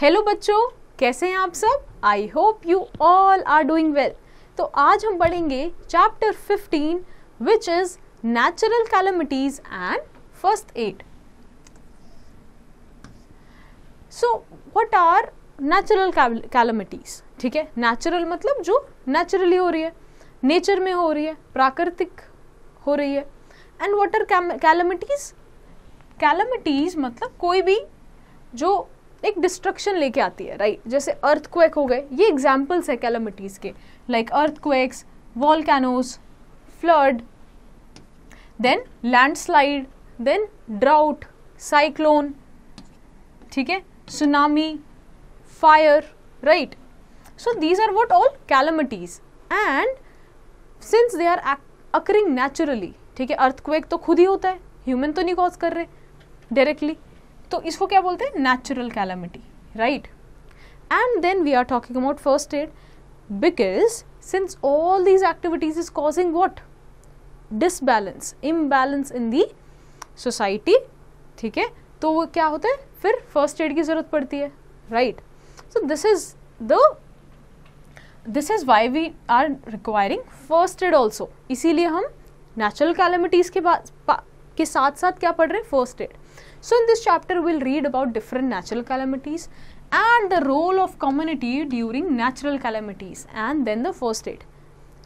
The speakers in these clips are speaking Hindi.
हेलो बच्चों कैसे हैं आप सब I hope you all are doing well तो आज हम पढ़ेंगे chapter 15 which is natural calamities and first aid so what are natural calamities ठीक है नेचुरल मतलब जो नेचुरली हो रही है नेचर में हो रही है प्राकृतिक हो रही है and what are calamities calamities मतलब कोई भी जो एक डिस्ट्रक्शन लेके आती है राइट जैसे अर्थक्वेक हो गए ये एग्जाम्पल्स है कैलोमिटीज के like earthquakes volcanoes flood then landslide then drought cyclone ठीक है tsunami fire right so these are what all calamities and since they are occurring naturally ठीक है अर्थक्वेक तो खुद ही होता है ह्यूमन तो नहीं कॉज कर रहे डायरेक्टली तो इसको क्या बोलते हैं natural calamity right and then we are talking about first aid because since all these activities is causing what disbalance imbalance in the society ठीक है तो वो क्या होता है फिर फर्स्ट एड की जरूरत पड़ती है right so this is the this is why we are requiring first aid also इसीलिए हम नेचुरल कैलमिटीज के बाद के साथ साथ क्या पढ़ रहे हैं first aid So, in this chapter, we'll read about different natural calamities and the role of community during natural calamities and then the first aid,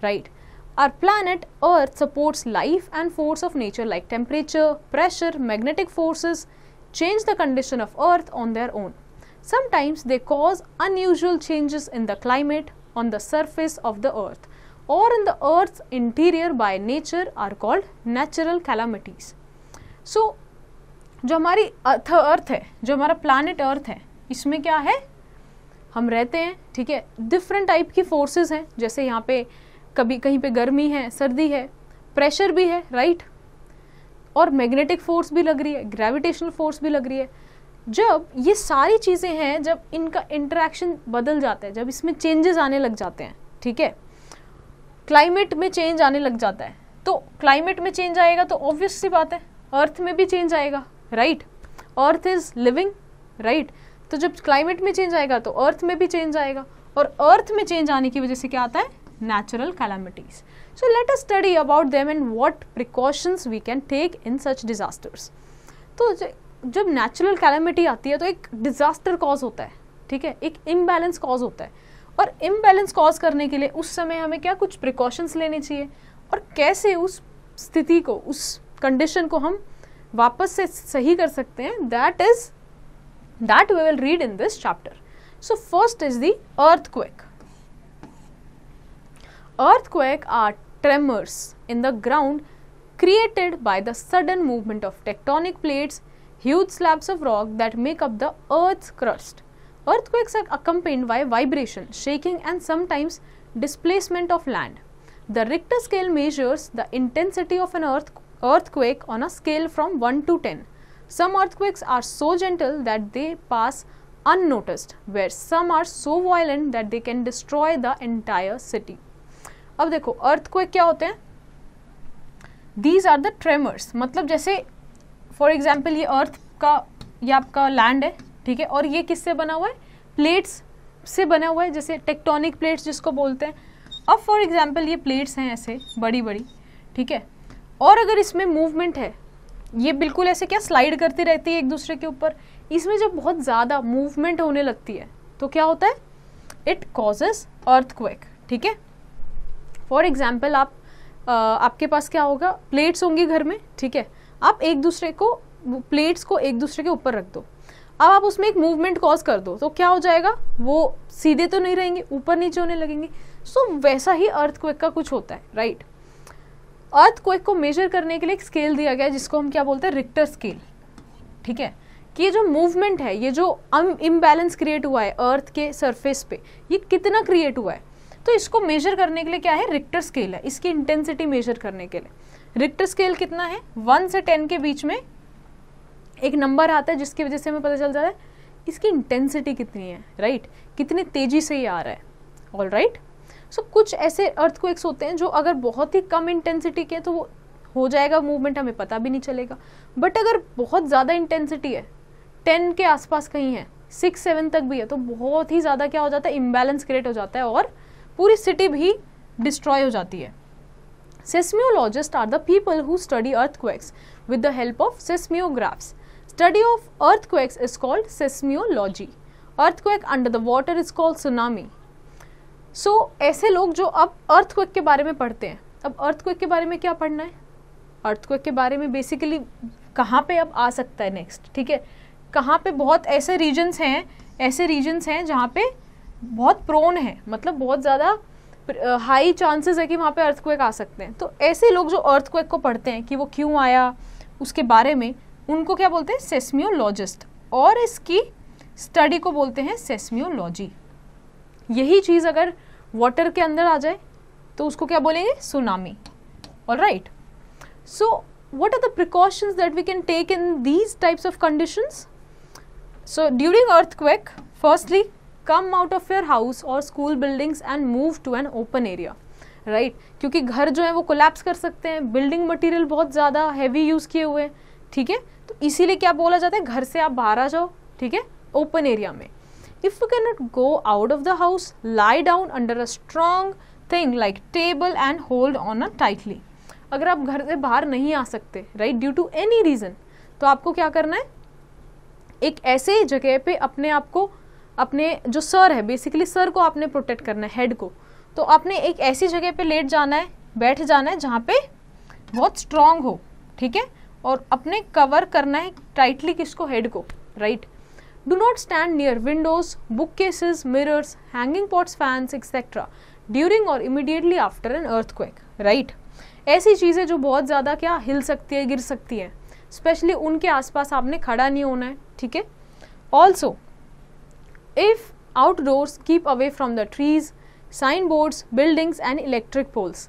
right? Our planet Earth supports life and force of nature like temperature, pressure, magnetic forces change the condition of Earth on their own. Sometimes they cause unusual changes in the climate on the surface of the Earth or in the Earth's interior by nature are called natural calamities. So, जो हमारी अर्थ अर्थ है जो हमारा प्लानट अर्थ है इसमें क्या है हम रहते हैं ठीक है डिफरेंट टाइप की फोर्सेस हैं जैसे यहाँ पे कभी कहीं पे गर्मी है सर्दी है प्रेशर भी है राइट और मैग्नेटिक फोर्स भी लग रही है ग्रेविटेशनल फोर्स भी लग रही है जब ये सारी चीज़ें हैं जब इनका इंटरेक्शन बदल जाता है जब इसमें चेंजेस आने लग जाते हैं ठीक है क्लाइमेट में चेंज आने लग जाता है तो क्लाइमेट में चेंज आएगा तो ऑब्वियस सी बात है अर्थ में भी चेंज आएगा right earth is living right तो जब क्लाइमेट में चेंज आएगा तो अर्थ में भी चेंज आएगा और अर्थ में चेंज आने की वजह से क्या आता है natural calamities so let us study about them and what precautions we can take in such disasters तो जब नेचुरल कैलामिटी आती है तो एक डिजास्टर कॉज होता है ठीक है एक इम्बैलेंस कॉज होता है और इम्बैलेंस कॉज करने के लिए उस समय हमें क्या कुछ प्रिकॉशंस लेने चाहिए और कैसे उस स्थिति को उस कंडीशन को हम वापस से सही कर सकते हैं that is that we will read in this chapter so first is earthquake earthquake are tremors in the ground created by the sudden movement of tectonic plates huge slabs of rock that make up the earth's crust earthquakes are accompanied by vibration shaking and sometimes displacement of land the richter scale measures the intensity of an earthquake earthquake on a scale from 1 to 10. Some earthquakes are so gentle that they pass unnoticed, where some are so violent that they can destroy the entire city. अब देखो अर्थक्वेक क्या होते हैं दीज आर द ट्रेमर्स मतलब जैसे फॉर एग्जाम्पल ये अर्थ का ये आपका लैंड है ठीक है और ये किससे बना हुआ है Plates से बना हुआ है जैसे tectonic plates जिसको बोलते हैं अब फॉर एग्जाम्पल ये प्लेट्स हैं ऐसे बड़ी बड़ी ठीक है और अगर इसमें मूवमेंट है ये बिल्कुल ऐसे क्या स्लाइड करती रहती है एक दूसरे के ऊपर इसमें जब बहुत ज़्यादा मूवमेंट होने लगती है तो क्या होता है इट कॉजेज अर्थक्वेक ठीक है फॉर एग्जाम्पल आप आ, आपके पास क्या होगा प्लेट्स होंगी घर में ठीक है आप एक दूसरे को प्लेट्स को एक दूसरे के ऊपर रख दो अब आप उसमें एक मूवमेंट कॉज कर दो तो क्या हो जाएगा वो सीधे तो नहीं रहेंगे ऊपर नीचे होने लगेंगे सो so, वैसा ही अर्थक्वेक का कुछ होता है राइट right? अर्थ क्वेक को मेजर करने के लिए एक स्केल दिया गया है जिसको हम क्या बोलते हैं रिक्टर स्केल ठीक है कि ये जो मूवमेंट है ये जो इम्बैलेंस क्रिएट हुआ है अर्थ के सरफेस पे ये कितना क्रिएट हुआ है तो इसको मेजर करने के लिए क्या है रिक्टर स्केल है इसकी इंटेंसिटी मेजर करने के लिए रिक्टर स्केल कितना है वन से टेन के बीच में एक नंबर आता है जिसकी वजह से हमें पता चल जाता है इसकी इंटेंसिटी कितनी है राइट right? कितनी तेज़ी से ये आ रहा है all right right? So so, कुछ ऐसे अर्थ को होते हैं जो अगर बहुत ही कम इंटेंसिटी के तो वो हो जाएगा मूवमेंट हमें पता भी नहीं चलेगा बट अगर बहुत ज़्यादा इंटेंसिटी है टेन के आसपास कहीं है सिक्स सेवन तक भी है तो बहुत ही ज़्यादा क्या हो जाता है इम्बेलेंस क्रिएट हो जाता है और पूरी सिटी भी डिस्ट्रॉय हो जाती है seismologists are the people who study earthquakes with the help of seismographs study of earthquakes is called seismology earth under the water is called tsunami so so, ऐसे लोग जो अब अर्थक्वेक के बारे में पढ़ते हैं अब अर्थक्वेक के बारे में क्या पढ़ना है क्वेक के बारे में बेसिकली कहाँ पे अब आ सकता है नेक्स्ट ठीक है कहाँ पे बहुत ऐसे रीजन्स हैं ऐसे रीजन्स हैं जहाँ पे बहुत प्रोन है मतलब बहुत ज़्यादा हाई चांसेस है कि वहाँ पे अर्थक्वेक आ सकते हैं तो ऐसे लोग जो अर्थक्वेक को पढ़ते हैं कि वो क्यों आया उसके बारे में उनको क्या बोलते हैं सेस्मियोलॉजिस्ट और इसकी स्टडी को बोलते हैं सेस्मियोलॉजी यही चीज अगर वाटर के अंदर आ जाए तो उसको क्या बोलेंगे tsunami all right so what are the precautions that we can take in these types of conditions so during earthquake firstly come out of your house और school buildings and move to an open area right क्योंकि घर जो है वो कोलैप्स कर सकते हैं बिल्डिंग मटीरियल बहुत ज़्यादा हैवी यूज़ किए हुए हैं ठीक है तो इसीलिए क्या बोला जाता है घर से आप बाहर आ जाओ ठीक है ओपन एरिया में If you cannot go out of the house lie down under a strong thing like table and hold on a tightly अगर आप घर से बाहर नहीं आ सकते right due to any reason तो आपको क्या करना है एक ऐसे जगह पे अपने आप को अपने जो सर है बेसिकली सर को आपने प्रोटेक्ट करना है हेड को तो आपने एक ऐसी जगह पे लेट जाना है बैठ जाना है जहाँ पे बहुत स्ट्रांग हो ठीक है और अपने कवर करना है टाइटली किसको हेड को right Do not stand near windows, bookcases, mirrors, hanging pots, fans, etc. during or immediately after an earthquake. Right? ऐसी चीज़ें जो बहुत ज़्यादा क्या हिल सकती है गिर सकती हैं स्पेशली उनके आसपास आपने खड़ा नहीं होना है ठीक है also if outdoors keep away from the trees sign boards buildings and electric poles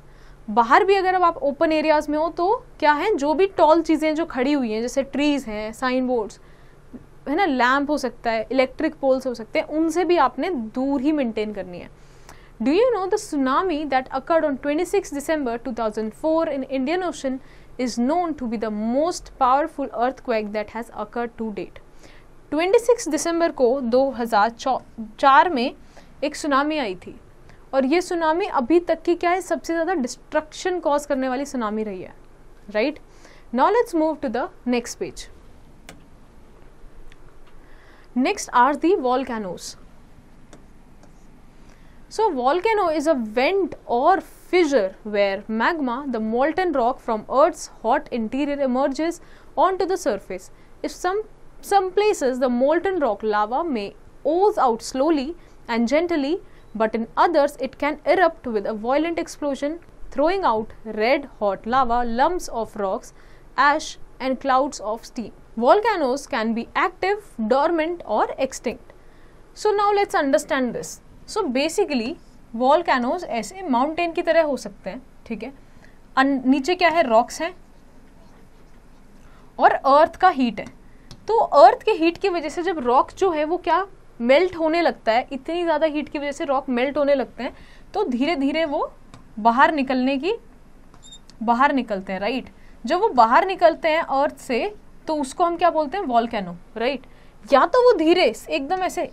बाहर भी अगर अब आप ओपन एरियाज में हो तो क्या है जो भी टॉल चीज़ें जो खड़ी हुई हैं जैसे ट्रीज़ हैं साइन बोर्ड्स है ना लैम्प हो सकता है इलेक्ट्रिक पोल्स हो सकते हैं उनसे भी आपने दूर ही मेंटेन करनी है do you know the tsunami that occurred on 26 December 2004 Indian ocean is known to be the most powerful earthquake that has occurred to date 26 दिसंबर को 2004 में एक सुनामी आई थी और ये सुनामी अभी तक की क्या है सबसे ज़्यादा डिस्ट्रक्शन कॉज करने वाली सुनामी रही है right now let's move to the next page Next are the volcanoes. So, volcano is a vent or fissure where magma, the molten rock from Earth's hot interior emerges onto the surface. If some, some places the molten rock lava may ooze out slowly and gently, but in others it can erupt with a violent explosion, throwing out red hot lava, lumps of rocks, ash and clouds of steam. volcanoes can be active, dormant or extinct. So now let's understand this. So basically volcanoes ऐसे mountain की तरह हो सकते हैं ठीक है नीचे क्या है रॉक्स हैं और अर्थ का हीट है तो अर्थ के हीट की वजह से जब रॉक जो है वो क्या मेल्ट होने लगता है इतनी ज़्यादा हीट की वजह से रॉक मेल्ट होने लगते हैं तो धीरे धीरे वो बाहर निकलने की बाहर निकलते हैं राइट जब वो बाहर निकलते हैं अर्थ से तो उसको हम क्या बोलते हैं वॉल कैनो राइट या तो वो धीरे एकदम ऐसे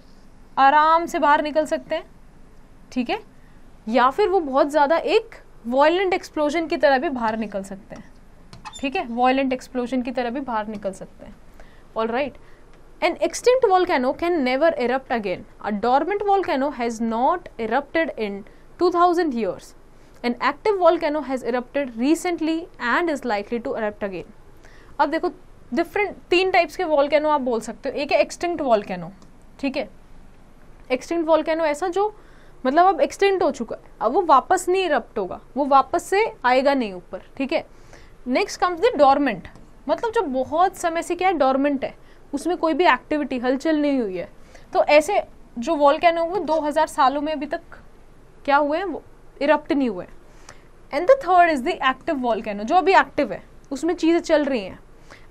आराम से बाहर निकल सकते हैं ठीक है या फिर वो बहुत ज़्यादा एक वॉयलेंट एक्सप्लोजन की तरह भी बाहर निकल सकते हैं ठीक है वॉयलेंट एक्सप्लोजन की तरह भी बाहर निकल सकते हैं all right an extinct volcano can never erupt again a dormant volcano has not erupted in two thousand years an active volcano has erupted recently and is likely to erupt again अब देखो डिफरेंट तीन टाइप्स के कैनो आप बोल सकते हो एक है एक्सटिंक्ट कैनो ठीक है एक्सटिंक्ट कैनो ऐसा जो मतलब अब एक्सटेंट हो चुका है अब वो वापस नहीं इरप्ट होगा वो वापस से आएगा नहीं ऊपर ठीक है नेक्स्ट कम्स द डॉर्मेंट मतलब जो बहुत समय से क्या है डॉर्मेंट है उसमें कोई भी एक्टिविटी हलचल नहीं हुई है तो ऐसे जो वॉल कैनो हुए दो हज़ार सालों में अभी तक क्या हुए हैं इरप्ट नहीं हुए and the third is the active volcano जो अभी एक्टिव है उसमें चीज़ें चल रही हैं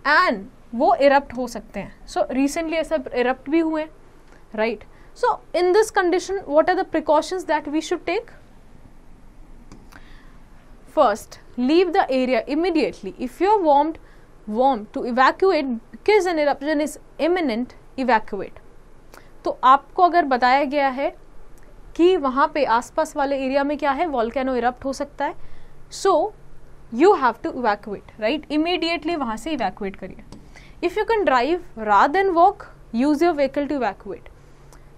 एंड वो इरप्ट हो सकते हैं सो रिसेंटली ऐसा इरप्ट भी हुए right so in this condition what are the precautions that we should take leave the area area if you are warmed वॉम to evacuate because an eruption is imminent evacuate तो आपको अगर बताया गया है कि वहाँ पे आसपास वाले एरिया में क्या है वॉल्केनो इरप्ट हो सकता है so you have to evacuate right immediately वहाँ से इवैक्यूएट करिए इफ़ यू कैन ड्राइव रा then walk use your vehicle to evacuate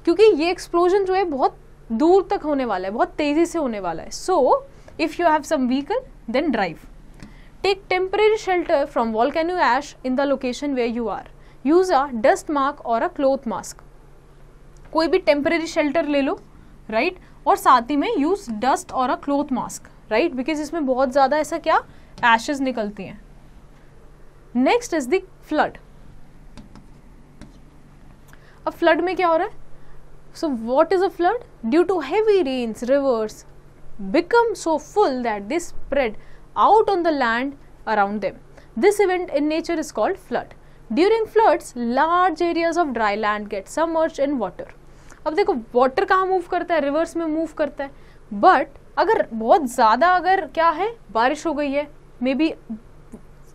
क्योंकि ये एक्सप्लोजन जो है बहुत दूर तक होने वाला है बहुत तेज़ी से होने वाला है so if you have some vehicle then drive take temporary shelter from volcanic ash in the location where you are use a dust mask और अ क्लोथ मास्क कोई भी टेम्परेरी शेल्टर ले लो राइट right? और साथ ही में यूज़ डस्ट और a cloth mask right because इसमें बहुत ज्यादा ऐसा क्या एशेज निकलती हैं नेक्स्ट इज द फ्लड अब फ्लड में क्या हो रहा है so what is a flood due to heavy rains rivers become so full that this spread out on the land around them this event in nature is called flood during floods large areas of dry land get submerged in water अब देखो वाटर कहाँ मूव करता है रिवर्स में मूव करता है बट अगर बहुत ज़्यादा अगर क्या है बारिश हो गई है मे बी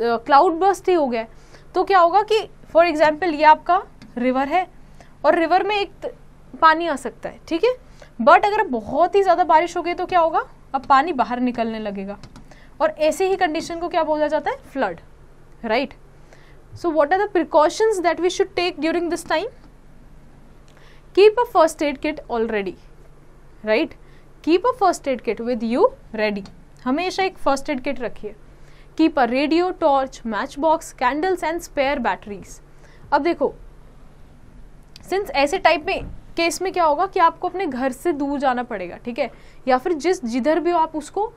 क्लाउड बस्ट ही हो गया तो क्या होगा कि फॉर एग्जाम्पल ये आपका रिवर है और रिवर में एक पानी आ सकता है ठीक है बट अगर बहुत ही ज़्यादा बारिश हो गई तो क्या होगा अब पानी बाहर निकलने लगेगा और ऐसे ही कंडीशन को क्या बोला जाता है flood right so what are the precautions that we should take during this time keep a first aid kit already right keep a first aid kit with you ready हमेशा एक फर्स्ट एड किट रखिए keep a radio torch matchbox candles and spare batteries अब देखो सिंस ऐसे टाइप में केस में क्या होगा कि आपको अपने घर से दूर जाना पड़ेगा ठीक है या फिर जिस जिधर भी हो आप उसको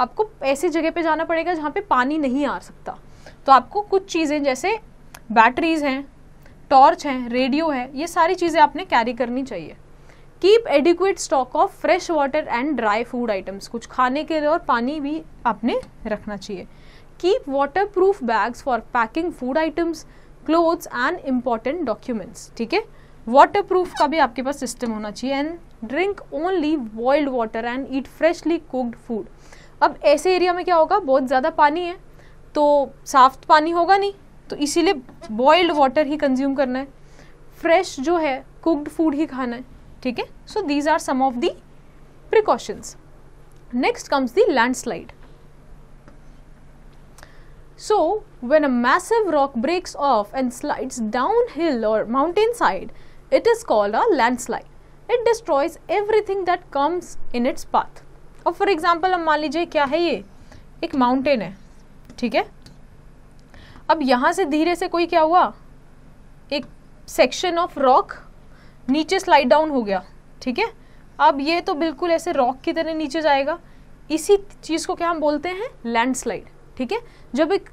आपको ऐसी जगह पे जाना पड़ेगा जहाँ पे पानी नहीं आ सकता तो आपको कुछ चीज़ें जैसे बैटरीज हैं टॉर्च हैं रेडियो है ये सारी चीज़ें आपने कैरी करनी चाहिए keep adequate stock of fresh water and dry food items कुछ खाने के लिए और पानी भी आपने रखना चाहिए keep waterproof bags for packing food items clothes and important documents ठीक है वाटर प्रूफ का भी आपके पास सिस्टम होना चाहिए and drink only boiled water and eat freshly cooked food अब ऐसे एरिया में क्या होगा बहुत ज़्यादा पानी है तो साफ पानी होगा नहीं तो इसीलिए बॉइल्ड वाटर ही कंज्यूम करना है फ्रेश जो है कुकड फूड ही खाना है ठीक है so these are some of the precautions next comes the slide so when a massive rock breaks off and slide down hill और mountain side it is called a landslide it destroys everything that comes in its path और फॉर एग्जाम्पल हम मान लीजिए क्या है ये एक माउंटेन है ठीक है अब यहां से धीरे से कोई क्या हुआ एक सेक्शन ऑफ रॉक नीचे स्लाइड डाउन हो गया ठीक है अब ये तो बिल्कुल ऐसे रॉक की तरह नीचे जाएगा इसी चीज़ को क्या हम बोलते हैं लैंडस्लाइड ठीक है जब एक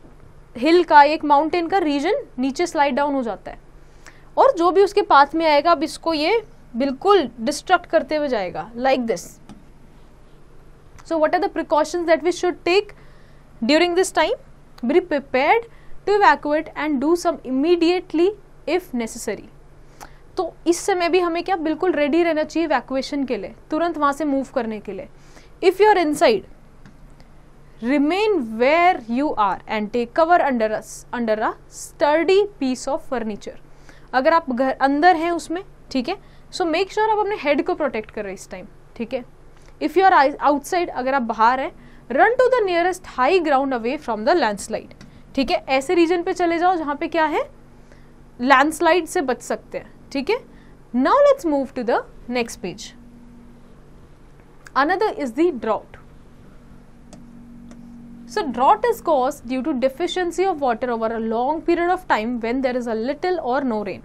हिल का एक माउंटेन का रीजन नीचे स्लाइड डाउन हो जाता है और जो भी उसके पाथ में आएगा अब इसको ये बिल्कुल डिस्ट्रक्ट करते हुए जाएगा like this so what are the precautions that we should take during this time be prepared to evacuate and do some immediately if necessary तो इस समय भी हमें क्या बिल्कुल रेडी रहना चाहिए वैक्यूएशन के लिए तुरंत वहाँ से मूव करने के लिए if you are inside remain where you are and take cover under under a a piece of furniture अगर आप घर अंदर हैं उसमें ठीक है सो मेक श्योर आप अपने हेड को प्रोटेक्ट कर रहे हैं इस टाइम ठीक है इफ़ यू आर आउटसाइड अगर आप बाहर हैं run to the nearest high ground away from the landslide ठीक है ऐसे रीजन पे चले जाओ जहाँ पे क्या है लैंडस्लाइड से बच सकते हैं ठीक now let's move to the next page another is the drought so drought is caused due to deficiency of water over a long period of time when there is a little or no rain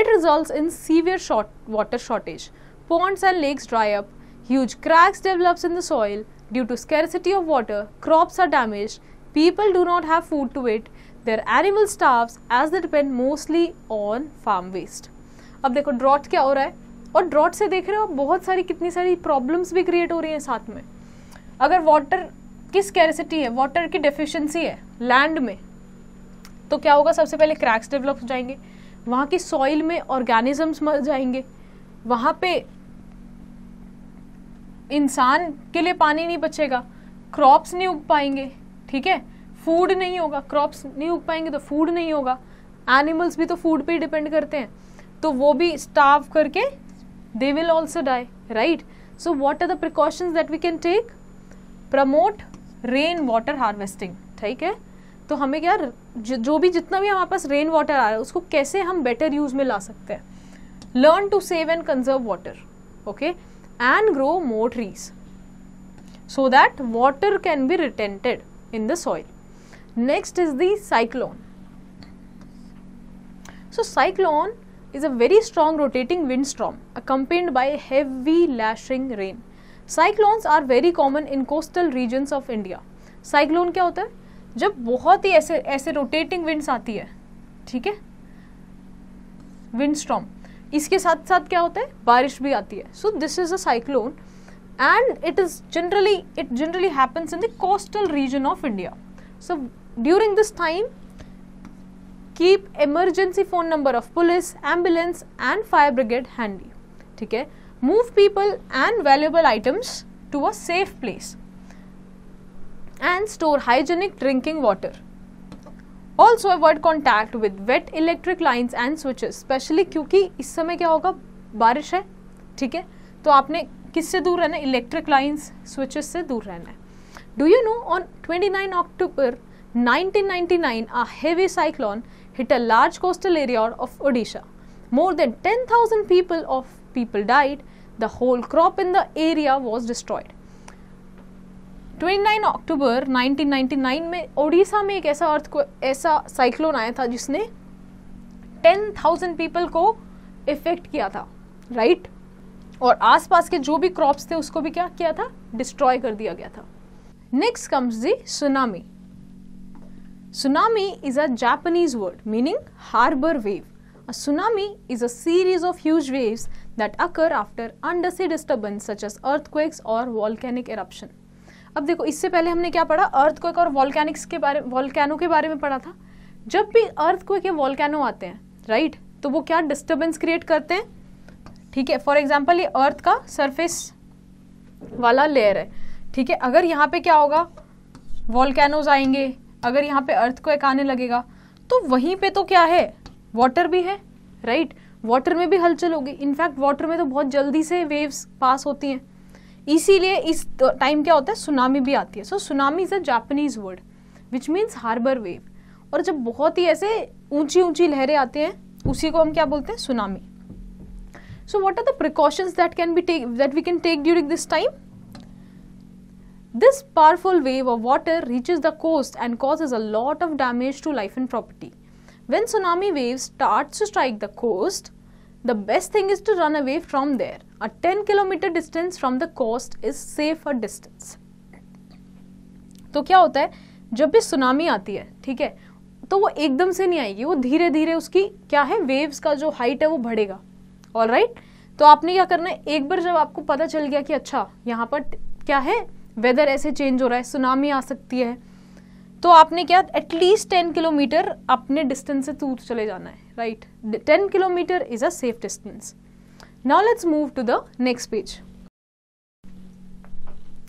it results in severe short water shortage ponds and lakes dry up huge cracks develops in the soil due to scarcity of water crops are damaged people do not have food to eat their animal starves as they depend mostly on farm waste अब देखो ड्रॉट क्या हो रहा है और ड्रॉट से देख रहे हो बहुत सारी कितनी सारी प्रॉब्लम्स भी क्रिएट हो रही हैं साथ में अगर वाटर की स्कैरसिटी है वाटर की डेफिशिएंसी है लैंड में तो क्या होगा सबसे पहले क्रैक्स डेवलप हो जाएंगे वहाँ की सॉइल में ऑर्गेनिजम्स मर जाएंगे वहाँ पे इंसान के लिए पानी नहीं बचेगा क्रॉप्स नहीं उग पाएंगे ठीक है फूड नहीं होगा क्रॉप्स नहीं उग पाएंगे तो फूड नहीं होगा एनिमल्स भी तो फूड पे डिपेंड करते हैं तो वो भी स्टाव करके they will also die right so what are the precautions that we can take promote rain water harvesting ठीक है तो हमें क्या जो भी जितना भी हमारे पास रेन वाटर आ रहा है उसको कैसे हम बेटर यूज में ला सकते हैं learn to save and conserve water okay and grow more trees so that water can be retented in the soil next is the cyclone so cyclone is a very strong rotating windstorm accompanied by heavy lashing rain. Cyclones are very common in coastal regions of India. Cyclone क्या होता है जब बहुत ही ऐसे ऐसे रोटेटिंग विंड्स आती है ठीक है विंड स्टॉम इसके साथ साथ क्या होता है बारिश भी आती है so this is a cyclone and it is generally it generally happens in the coastal region of India so during this time keep emergency phone number of police ambulance and fire brigade handy ठीक है move people and valuable items to a safe place and store hygienic drinking water also avoid contact with wet electric lines and switches specially क्योंकि इस समय क्या होगा बारिश है ठीक है तो आपने किससे दूर रहना है इलेक्ट्रिक लाइन्स स्विचेस से दूर रहना है do you know on twenty nine October nineteen nine a heavy cyclone hit a large coastal area of Odisha. More than 10,000 people of people died. The whole crop in the area was destroyed. 29 अक्टूबर 1999 में ओडिशा में एक ऐसा अर्थ को ऐसा साइक्लोन आया था जिसने 10,000 पीपल को इफेक्ट किया था राइट right? और आसपास के जो भी क्रॉप्स थे उसको भी क्या किया था डिस्ट्रॉय कर दिया गया था next comes the tsunami Tsunami is a Japanese word meaning harbor wave. A tsunami is a series of huge waves that occur after undersea disturbance such as earthquakes or volcanic eruption. अब देखो इससे पहले हमने क्या पढ़ा अर्थ क्वेक और वॉल्केनिक्स के बारे वॉल्केनो के बारे में पढ़ा था जब भी अर्थ क्वेक या वॉल्केनो आते हैं राइट right? तो वो क्या डिस्टर्बेंस क्रिएट करते हैं ठीक है फॉर एग्जांपल ये अर्थ का सरफेस वाला लेयर है ठीक है अगर यहाँ पे क्या होगा वॉल्केनोज आएंगे अगर यहाँ पे अर्थ को एक आने लगेगा तो वहीं पे तो क्या है वाटर भी है राइट right? वाटर में भी हलचल होगी इनफैक्ट वाटर में तो बहुत जल्दी से वेव्स पास होती हैं इसीलिए इस टाइम क्या होता है सुनामी भी आती है so tsunami is a Japanese word which means harbour wave और जब बहुत ही ऐसे ऊंची ऊंची लहरें आते हैं उसी को हम क्या बोलते हैं tsunami so what are the precautions that can be take that we can take during this time This powerful wave of water reaches the coast and causes a lot of damage to life and property. When tsunami waves starts to strike the coast, the best thing is to run away from there. A 10 kilometer distance from the coast is safer distance. तो क्या होता है जब भी सुनामी आती है ठीक है तो वो एकदम से नहीं आएगी वो धीरे धीरे उसकी क्या है वेव्स का जो हाइट है वो बढ़ेगा ऑल राइट right? तो आपने क्या करना है एक बार जब आपको पता चल गया कि अच्छा यहाँ पर क्या है वेदर ऐसे चेंज हो रहा है सुनामी आ सकती है तो आपने क्या एटलीस्ट टेन किलोमीटर अपने डिस्टेंस से दूर चले जाना है right ten kilometre is a safe distance now let's move to the next page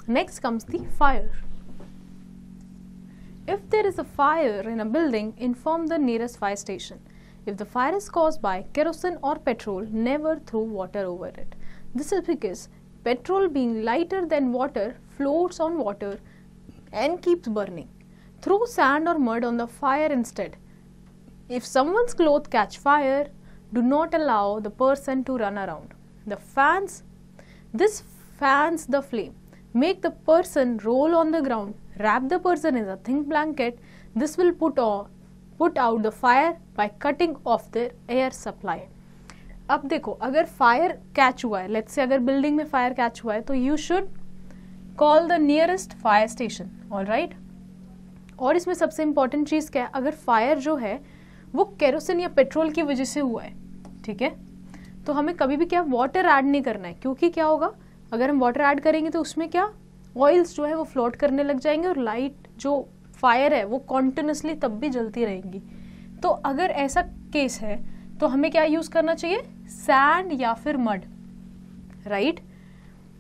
next comes the fire if there is a fire in a building inform the nearest fire station if the fire is caused by kerosene or petrol never throw water over it this is because petrol being lighter than water floats on water and keeps burning. Throw sand or mud on the fire instead. If someone's clothes catch fire, do not allow the person to run around. The fans, this fans the flame. Make the person roll on the ground. Wrap the person in a thin blanket. This will put on, put out the fire by cutting off their air supply. अब देखो अगर फायर कैच हुआ है लेट्स से अगर बिल्डिंग में फायर कैच हुआ है तो you should call the nearest fire station all right और इसमें सबसे इंपॉर्टेंट चीज़ क्या है अगर फायर जो है वो केरोसिन या पेट्रोल की वजह से हुआ है ठीक है तो हमें कभी भी क्या वाटर ऐड नहीं करना है क्योंकि क्या होगा अगर हम वाटर ऐड करेंगे तो उसमें क्या ऑयल्स जो है वो फ्लोट करने लग जाएंगे और लाइट जो फायर है वो कॉन्टिन्यूसली तब भी जलती रहेंगी तो अगर ऐसा केस है तो हमें क्या यूज़ करना चाहिए सैंड या फिर mud right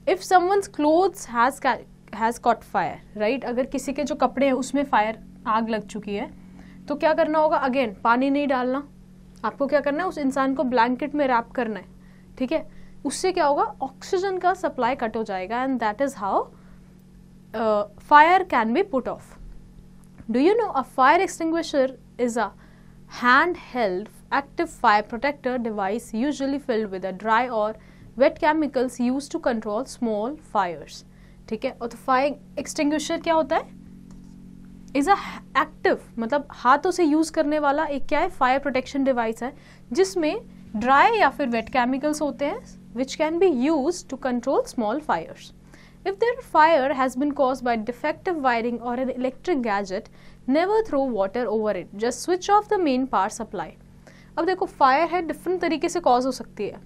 if someone's clothes has has caught fire right अगर किसी के जो कपड़े हैं उसमें फायर आग लग चुकी है तो क्या करना होगा अगेन पानी नहीं डालना आपको क्या करना है उस इंसान को ब्लैंकेट में रैप करना है ठीक है उससे क्या होगा ऑक्सीजन का सप्लाई कट हो जाएगा and that is how fire can be put off do you know a fire extinguisher is a hand held active fire protector device usually filled with a dry or wet chemicals used to control small fires ठीक है और तो फायर एक्सटिंग्विशर क्या होता है इज़ अ एक्टिव मतलब हाथों से यूज़ करने वाला एक क्या है फायर प्रोटेक्शन डिवाइस है जिसमें ड्राई या फिर वेट केमिकल्स होते हैं which can be used to control small fires if there fire has been caused by defective wiring or an electric gadget never throw water over it just switch off the main power supply अब देखो फायर है डिफरेंट तरीके से कॉज हो सकती है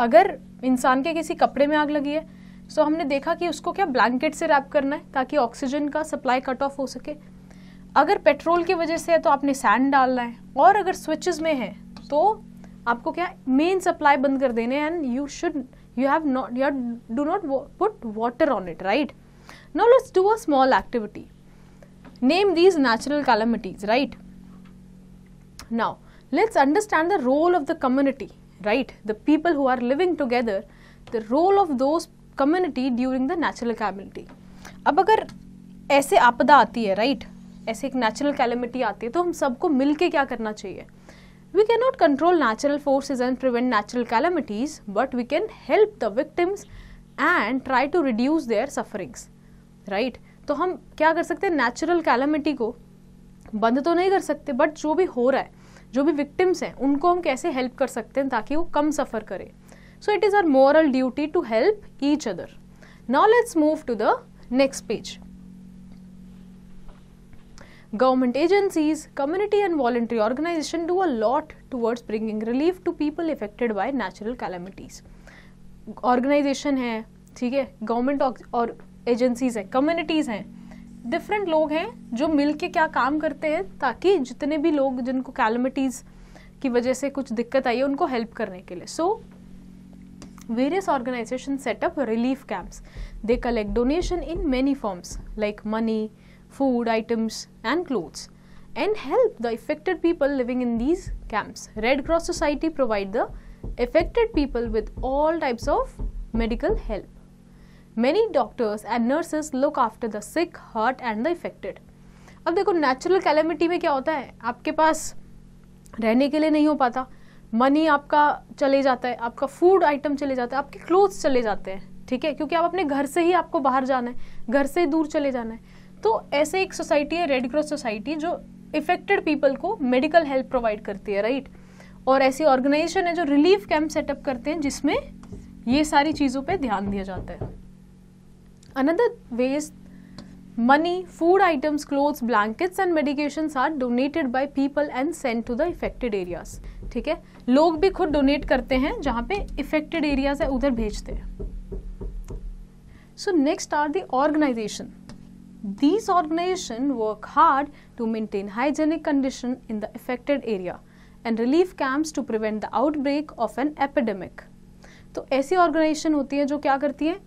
अगर इंसान के किसी कपड़े में आग लगी है सो so हमने देखा कि उसको क्या ब्लैंकेट से रैप करना है ताकि ऑक्सीजन का सप्लाई कट ऑफ हो सके अगर पेट्रोल की वजह से है तो आपने सैंड डालना है और अगर स्विचेस में है तो आपको क्या मेन सप्लाई बंद कर देने and you should you have not you do not put water on it right no let's do a small activity name these natural calamities right now let's understand the role of the community right? The people who are living together, the role of those community during the natural calamity. ab agar aise aapda aati hai right? aise ek natural calamity aati hai to hum sabko milke kya karna chahiye We cannot control natural forces and prevent natural calamities, but we can help the victims and try to reduce their sufferings. Right? तो हम क्या कर सकते हैं नेचुरल कैलमिटी को बंद तो नहीं कर सकते बट जो भी हो रहा है जो भी विक्टिम्स हैं उनको हम कैसे हेल्प कर सकते हैं ताकि वो कम सफर करें so it is our moral duty to help each other now let's move to the next page government agencies community and voluntary organisation do a lot towards bringing relief to people affected by natural calamities organisation है ठीक है गवर्नमेंट और एजेंसीज हैं कम्युनिटीज हैं डिफरेंट लोग हैं जो मिल के क्या काम करते हैं ताकि जितने भी लोग जिनको कैलमिटीज की वजह से कुछ दिक्कत आई है उनको हेल्प करने के लिए so various organisation set up relief camps they collect donation in many forms like money food items and clothes and help the affected people living in these camps Red Cross Society provide the affected people with all types of medical help many doctors and nurses look after the sick hurt and the affected अब देखो नेचुरल कैलेमिटी में क्या होता है आपके पास रहने के लिए नहीं हो पाता मनी आपका चले जाता है आपका फूड आइटम चले जाता है आपके क्लोथ्स चले जाते हैं ठीक है क्योंकि आप अपने घर से ही आपको बाहर जाना है घर से दूर चले जाना है तो ऐसे एक सोसाइटी है रेड क्रॉस सोसाइटी जो इफेक्टेड पीपल को मेडिकल हेल्प प्रोवाइड करती है राइट और ऐसी ऑर्गेनाइजेशन है जो रिलीफ कैंप सेटअप करते हैं जिसमें ये सारी चीज़ों पर ध्यान दिया जाता है another ways money food items clothes blankets and medications are donated by people and sent to the affected areas ठीक है लोग भी खुद डोनेट करते हैं जहां पे इफेक्टेड एरियाज है उधर भेजते हैं so next are organisation these organisation work hard to maintain hygienic condition in the affected area and relief camps to prevent the outbreak of an epidemic तो ऐसी ऑर्गेनाइजेशन होती है जो क्या करती है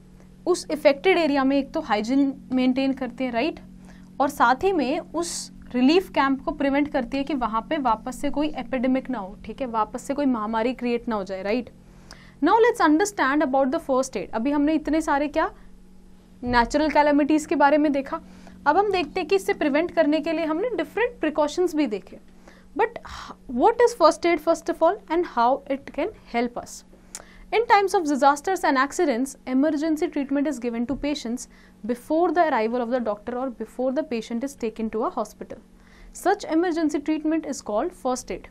उस इफेक्टेड एरिया में एक तो हाइजीन मेंटेन करते हैं राइट और साथ ही में उस रिलीफ कैंप को प्रिवेंट करती है कि वहाँ पे वापस से कोई एपिडेमिक ना हो ठीक है वापस से कोई महामारी क्रिएट ना हो जाए right now let's understand about the first aid अभी हमने इतने सारे क्या नेचुरल कैलमिटीज़ के बारे में देखा अब हम देखते हैं कि इससे प्रिवेंट करने के लिए हमने डिफरेंट प्रिकॉशंस भी देखे but what is first aid first of all and how it can help us In times of disasters and accidents, emergency treatment is given to patients before the arrival of the doctor or before the patient is taken to a hospital. Such emergency treatment is called first aid.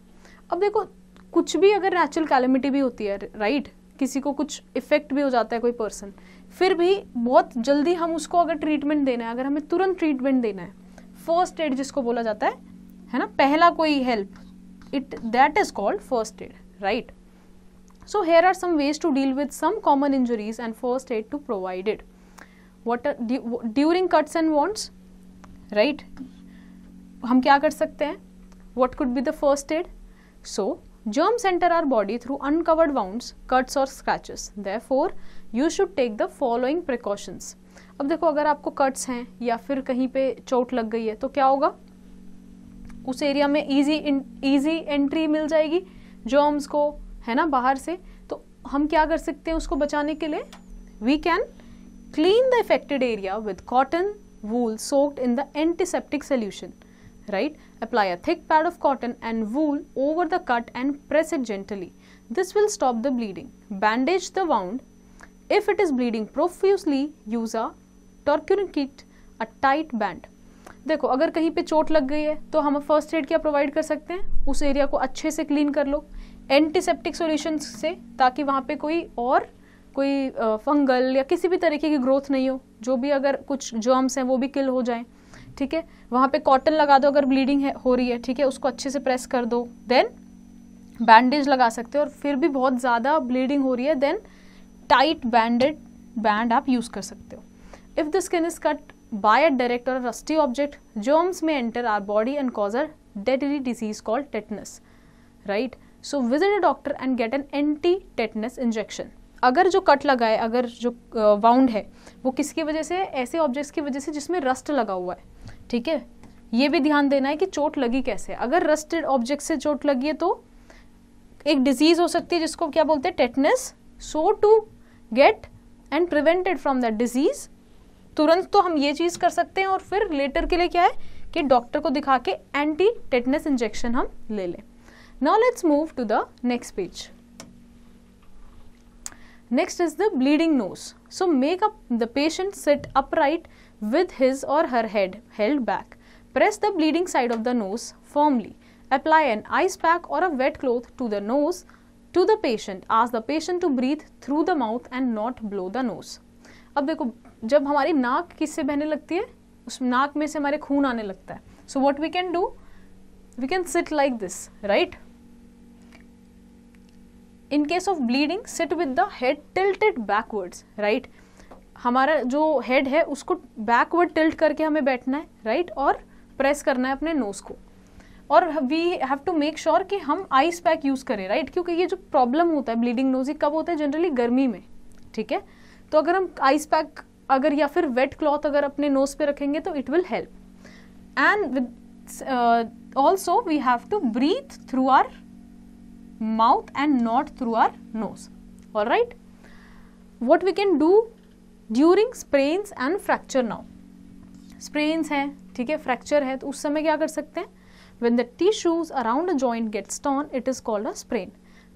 अब देखो कुछ भी अगर natural calamity भी होती है right? किसी को कुछ effect भी हो जाता है कोई person. फिर भी बहुत जल्दी हम उसको अगर treatment देना है अगर हमें तुरंत treatment देना है first aid जिसको बोला जाता है है ना पहला कोई help it that is called first aid right? So here are some ways to deal with some common injuries and first aid to provide it. What are, during cuts and wounds, right? hum kya kar sakte hain What could be the first aid? So germs enter our body through uncovered wounds, cuts or scratches. Therefore, you should take the following precautions. अब देखो अगर आपको कट्स हैं या फिर कहीं पे चोट लग गई है तो क्या होगा उस एरिया में इजी इजी एंट्री मिल जाएगी जर्म्स को है ना बाहर से तो हम क्या कर सकते हैं उसको बचाने के लिए we can clean the affected area with cotton wool soaked in the antiseptic solution right apply a thick pad of cotton and wool over the cut and press it gently this will stop the bleeding bandage the wound if it is bleeding profusely use a kit a tight band देखो अगर कहीं पे चोट लग गई है तो हम फर्स्ट एड क्या प्रोवाइड कर सकते हैं उस एरिया को अच्छे से क्लीन कर लो एंटीसेप्टिक सोल्यूशन से ताकि वहाँ पे कोई और कोई फंगल या किसी भी तरीके की ग्रोथ नहीं हो जो भी अगर कुछ जर्म्स हैं वो भी किल हो जाए ठीक है वहाँ पे कॉटन लगा दो अगर ब्लीडिंग है हो रही है ठीक है उसको अच्छे से प्रेस कर दो देन बैंडेज लगा सकते हो और फिर भी बहुत ज़्यादा ब्लीडिंग हो रही है देन टाइट बैंडेड बैंड आप यूज़ कर सकते हो if the skin is cut by a direct or rusty object germs may enter our body and cause a deadly disease called tetanus right so visit a doctor and get an anti tetanus injection अगर जो कट लगा है अगर जो वाउंड है वो किसकी वजह से ऐसे ऑब्जेक्ट्स की वजह से जिसमें रस्ट लगा हुआ है ठीक है ये भी ध्यान देना है कि चोट लगी कैसे अगर रस्टेड ऑब्जेक्ट से चोट लगी है तो एक डिजीज हो सकती है जिसको क्या बोलते हैं tetanus so to get and prevented from that disease तुरंत तो हम ये चीज़ कर सकते हैं और फिर लेटर के लिए क्या है कि डॉक्टर को दिखा के एंटी टेटनस इंजेक्शन हम ले लें Now let's move to the next page. Next is the bleeding nose. So make up the patient sit upright with his or her head held back. Press the bleeding side of the nose firmly. Apply an ice pack or a wet cloth to the nose to the patient. Ask the patient to breathe through the mouth and not blow the nose. अब देखो जब हमारी नाक किससे बहने लगती है उस नाक में से हमारे खून आने लगता है so what we can do we can sit like this right in case of bleeding sit with the head tilted backwards right हमारा जो हेड है उसको बैकवर्ड टिल्ट करके हमें बैठना है राइट right? और प्रेस करना है अपने नोज़ को और we have to make sure कि हम आइस पैक यूज़ करें राइट right? क्योंकि ये जो प्रॉब्लम होता है ब्लीडिंग नोज ये कब होता है जनरली गर्मी में ठीक है तो अगर हम आइस पैक अगर या फिर वेट क्लॉथ अगर अपने नोज पे रखेंगे तो it will help and with also we have to breathe through our mouth and not through our nose. Alright. What we can do during sprains and fracture now? Sprains है ठीक है फ्रैक्चर है us उस समय क्या कर सकते When the tissues around around joint gets torn, it is called a sprain.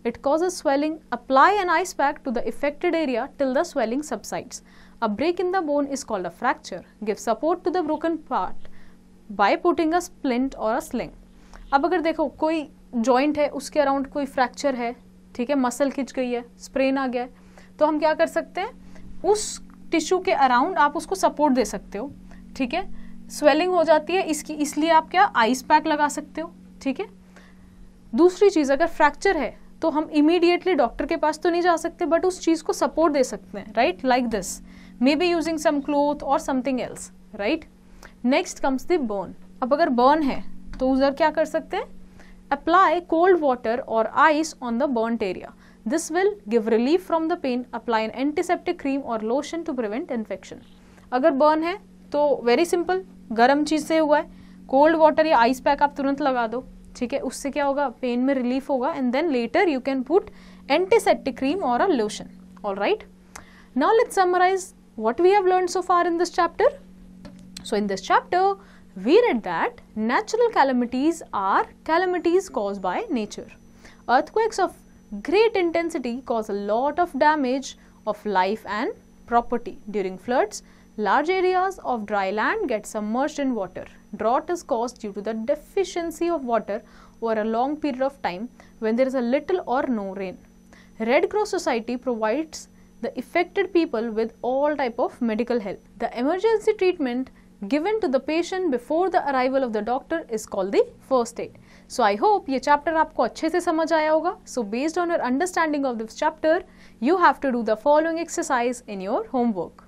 It causes swelling. Apply an ice pack to the affected area till the swelling subsides. A break in the bone is called a fracture. Give support to the broken part by putting a splint or a sling. अब अगर देखो कोई जॉइंट है उसके अराउंड कोई फ्रैक्चर है ठीक है मसल खिंच गई है स्प्रेन आ गया है तो हम क्या कर सकते हैं उस टिश्यू के अराउंड आप उसको सपोर्ट दे सकते हो ठीक है स्वेलिंग हो जाती है इसकी इसलिए आप क्या आइस पैक लगा सकते हो ठीक है दूसरी चीज़ अगर फ्रैक्चर है तो हम इमीडिएटली डॉक्टर के पास तो नहीं जा सकते बट उस चीज़ को सपोर्ट दे सकते हैं right like this may be using some cloth or something else right next comes the burn अब अगर बर्न है तो उधर क्या कर सकते हैं Apply cold water or ice on the burnt area. This will give relief from the pain. Apply an antiseptic cream or lotion to prevent infection. agar burn hai to very simple garam cheez se hua hai cold water ya ice pack aap turant laga do theek hai usse kya hoga pain mein relief hoga and then later you can put antiseptic cream or a lotion all right now let's summarize what we have learned so far in this chapter. So in this chapter, We read that natural calamities are calamities caused by nature. Earthquakes of great intensity cause a lot of damage of life and property. During floods, large areas of dry land get submerged in water. Drought is caused due to the deficiency of water over a long period of time when there is a little or no rain. Red Cross Society provides the affected people with all type of medical help. The emergency treatment given to the patient before the arrival of the doctor is called the first aid. So I hope ये chapter आपको अच्छे से समझ आया होगा. So based on your understanding of this chapter, you have to do the following exercise in your homework.